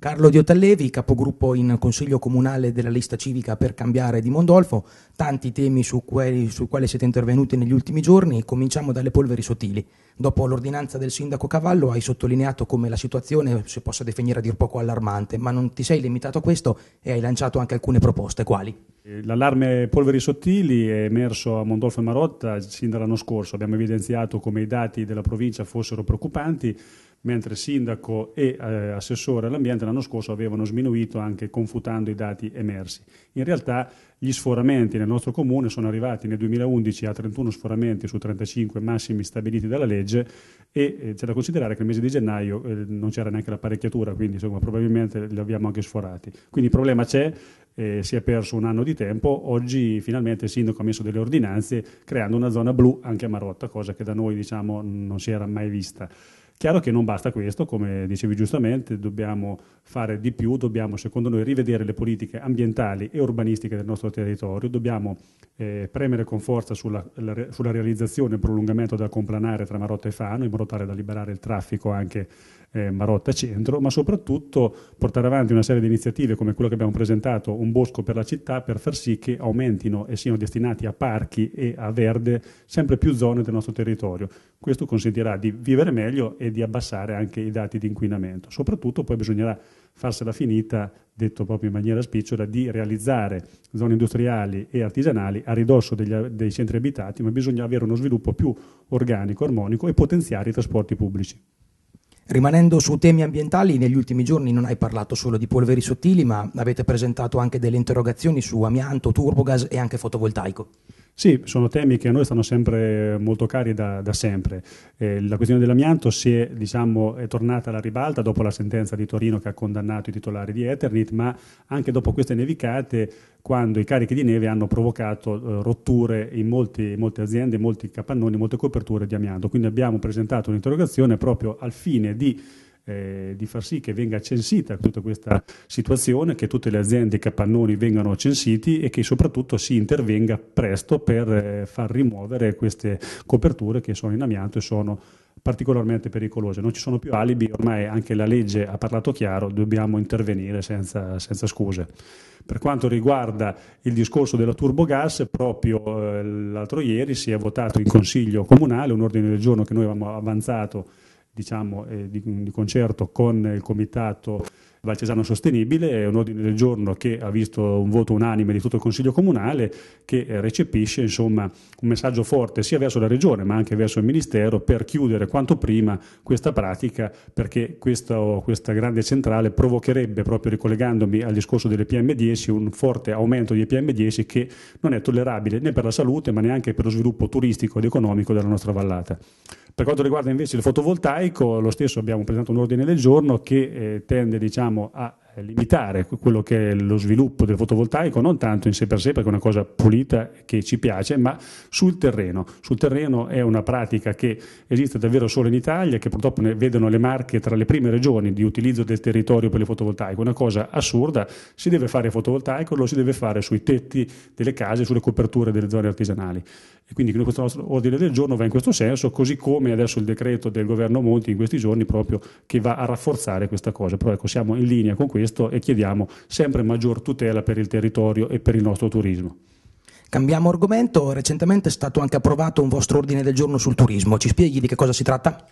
Carlo Diotallevi, capogruppo in Consiglio Comunale della lista civica per cambiare di Mondolfo, tanti temi su quei, sui quali siete intervenuti negli ultimi giorni, cominciamo dalle polveri sottili. Dopo l'ordinanza del sindaco Cavallo hai sottolineato come la situazione si possa definire a dir poco allarmante, ma non ti sei limitato a questo e hai lanciato anche alcune proposte. Quali? Eh, l'allarme polveri sottili è emerso a Mondolfo e Marotta sin dall'anno scorso. Abbiamo evidenziato come i dati della provincia fossero preoccupanti mentre sindaco e eh, assessore all'ambiente l'anno scorso avevano sminuito anche confutando i dati emersi. In realtà gli sforamenti nel nostro comune sono arrivati nel 2011 a 31 sforamenti su 35 massimi stabiliti dalla legge e eh, c'è da considerare che nel mese di gennaio eh, non c'era neanche l'apparecchiatura, quindi insomma, probabilmente li abbiamo anche sforati. Quindi il problema c'è, eh, si è perso un anno di tempo, oggi finalmente il sindaco ha messo delle ordinanze creando una zona blu anche a Marotta, cosa che da noi diciamo, non si era mai vista. Chiaro che non basta questo, come dicevi giustamente, dobbiamo fare di più, dobbiamo secondo noi rivedere le politiche ambientali e urbanistiche del nostro territorio, dobbiamo eh, premere con forza sulla, la, sulla realizzazione e prolungamento della complanare tra Marotta e Fano in modo tale da liberare il traffico anche eh, Marotta Centro, ma soprattutto portare avanti una serie di iniziative come quello che abbiamo presentato, un bosco per la città, per far sì che aumentino e siano destinati a parchi e a verde sempre più zone del nostro territorio. Questo consentirà di vivere meglio e di abbassare anche i dati di inquinamento. Soprattutto poi bisognerà farsela finita, detto proprio in maniera spicciola, di realizzare zone industriali e artigianali a ridosso degli, dei centri abitati, ma bisogna avere uno sviluppo più organico, armonico e potenziare i trasporti pubblici. Rimanendo su temi ambientali, negli ultimi giorni non hai parlato solo di polveri sottili, ma avete presentato anche delle interrogazioni su amianto, turbogas e anche fotovoltaico. Sì, sono temi che a noi stanno sempre molto cari da, da sempre. Eh, la questione dell'amianto è, diciamo, è, tornata alla ribalta dopo la sentenza di Torino che ha condannato i titolari di Eternit, ma anche dopo queste nevicate, quando i carichi di neve hanno provocato eh, rotture in, molti, molte aziende, molti capannoni, molte coperture di amianto. Quindi abbiamo presentato un'interrogazione proprio al fine di eh, di far sì che venga censita tutta questa situazione, che tutte le aziende e i capannoni vengano censiti e che soprattutto si intervenga presto per eh, far rimuovere queste coperture che sono in amianto e sono particolarmente pericolose. Non ci sono più alibi, ormai anche la legge ha parlato chiaro, dobbiamo intervenire senza, senza scuse. Per quanto riguarda il discorso della turbogas, proprio eh, l'altro ieri si è votato in Consiglio Comunale un ordine del giorno che noi avevamo avanzato diciamo, eh, di, di, concerto con il comitato Valcesano Sostenibile, è un ordine del giorno che ha visto un voto unanime di tutto il Consiglio Comunale che eh, recepisce insomma, un messaggio forte sia verso la Regione ma anche verso il Ministero per chiudere quanto prima questa pratica perché questo, questa grande centrale provocherebbe, proprio ricollegandomi al discorso delle PM10, un forte aumento di PM10 che non è tollerabile né per la salute ma neanche per lo sviluppo turistico ed economico della nostra vallata. Per quanto riguarda invece il fotovoltaico, lo stesso abbiamo presentato un ordine del giorno che eh, tende diciamo, andiamo a eh, limitare quello che è lo sviluppo del fotovoltaico non tanto in sé per sé perché è una cosa pulita che ci piace ma sul terreno sul terreno è una pratica che esiste davvero solo in Italia che purtroppo ne vedono le marche tra le prime regioni di utilizzo del territorio per il fotovoltaico una cosa assurda si deve fare fotovoltaico lo si deve fare sui tetti delle case sulle coperture delle zone artigianali e quindi questo nostro ordine del giorno va in questo senso, così come adesso il decreto del governo Monti in questi giorni proprio che va a rafforzare questa cosa. Però ecco, siamo in linea con questo e chiediamo sempre maggior tutela per il territorio e per il nostro turismo. Cambiamo argomento, recentemente è stato anche approvato un vostro ordine del giorno sul turismo, ci spieghi di che cosa si tratta?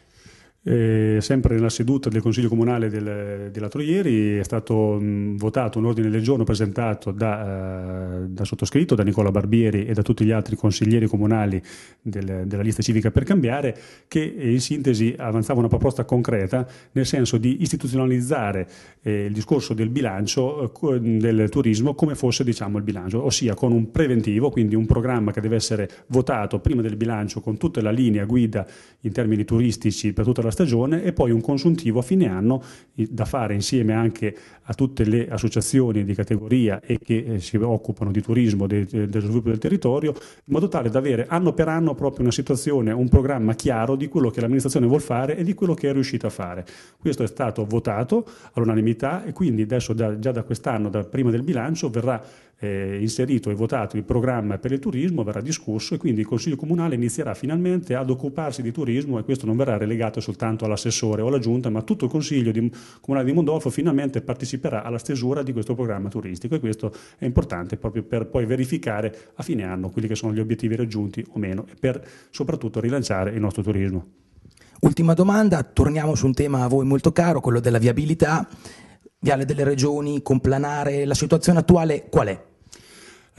Eh, sempre nella seduta del Consiglio Comunale del, dell'altro ieri è stato mh, votato un ordine del giorno presentato da, eh, da, sottoscritto, da Nicola Barbieri e da tutti gli altri consiglieri comunali del, della lista civica per cambiare, che in sintesi avanzava una proposta concreta nel senso di istituzionalizzare eh, il discorso del bilancio eh, del turismo come fosse diciamo, il bilancio, ossia con un preventivo, quindi un programma che deve essere votato prima del bilancio con tutta la linea guida in termini turistici per tutta la stagione e poi un consuntivo a fine anno da fare insieme anche a tutte le associazioni di categoria e che eh, si occupano di turismo, de, de, sviluppo del territorio, in modo tale da avere anno per anno proprio una situazione, un programma chiaro di quello che l'amministrazione vuole fare e di quello che è riuscita a fare. Questo è stato votato all'unanimità e quindi adesso da, già da quest'anno, da prima del bilancio, verrà eh, inserito e votato il programma per il turismo, verrà discusso e quindi il Consiglio Comunale inizierà finalmente ad occuparsi di turismo e questo non verrà relegato soltanto soltanto all'assessore o alla giunta, ma tutto il Consiglio di, Comunale di Mondolfo finalmente parteciperà alla stesura di questo programma turistico e questo è importante proprio per poi verificare a fine anno quelli che sono gli obiettivi raggiunti o meno e per soprattutto rilanciare il nostro turismo. Ultima domanda, torniamo su un tema a voi molto caro, quello della viabilità. Viale delle Regioni, Complanare, la situazione attuale qual è?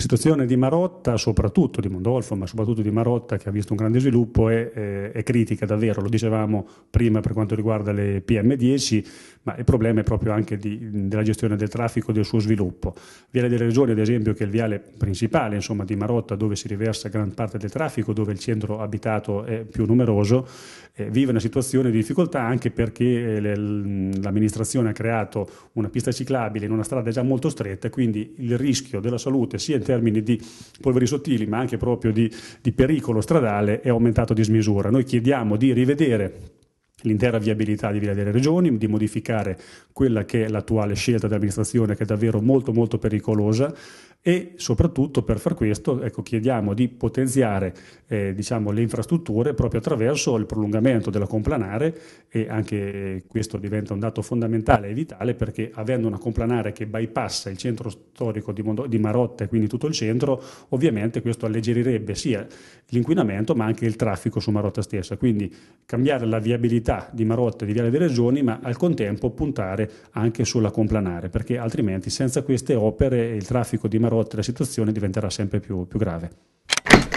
La situazione di Marotta, soprattutto di Mondolfo, ma soprattutto di Marotta, che ha visto un grande sviluppo, è, è, eh, è, critica davvero. Lo dicevamo prima per quanto riguarda le PM10, ma il problema è proprio anche di, della gestione del traffico e del suo sviluppo. Viale delle Regioni, ad esempio, che è il viale principale insomma, di Marotta, dove si riversa gran parte del traffico, dove il centro abitato è più numeroso, eh, vive una situazione di difficoltà anche perché eh, le, l'amministrazione ha creato una pista ciclabile in una strada già molto stretta, quindi il rischio della salute sia in termini di polveri sottili, ma anche proprio di, di pericolo stradale, è aumentato a dismisura. Noi chiediamo di rivedere l'intera viabilità di Via delle Regioni, di modificare quella che è l'attuale scelta dell'amministrazione che è davvero molto molto pericolosa e soprattutto per far questo ecco, chiediamo di potenziare eh, diciamo, le infrastrutture proprio attraverso il prolungamento della complanare e anche questo diventa un dato fondamentale e vitale perché avendo una complanare che bypassa il centro storico di, Mondo- di Marotta e quindi tutto il centro ovviamente questo alleggerirebbe sia l'inquinamento ma anche il traffico su Marotta stessa quindi cambiare la viabilità qualità di Marotta e di Viale delle Regioni, ma al contempo puntare anche sulla complanare, perché altrimenti senza queste opere il traffico di Marotta e la situazione diventerà sempre più, più grave.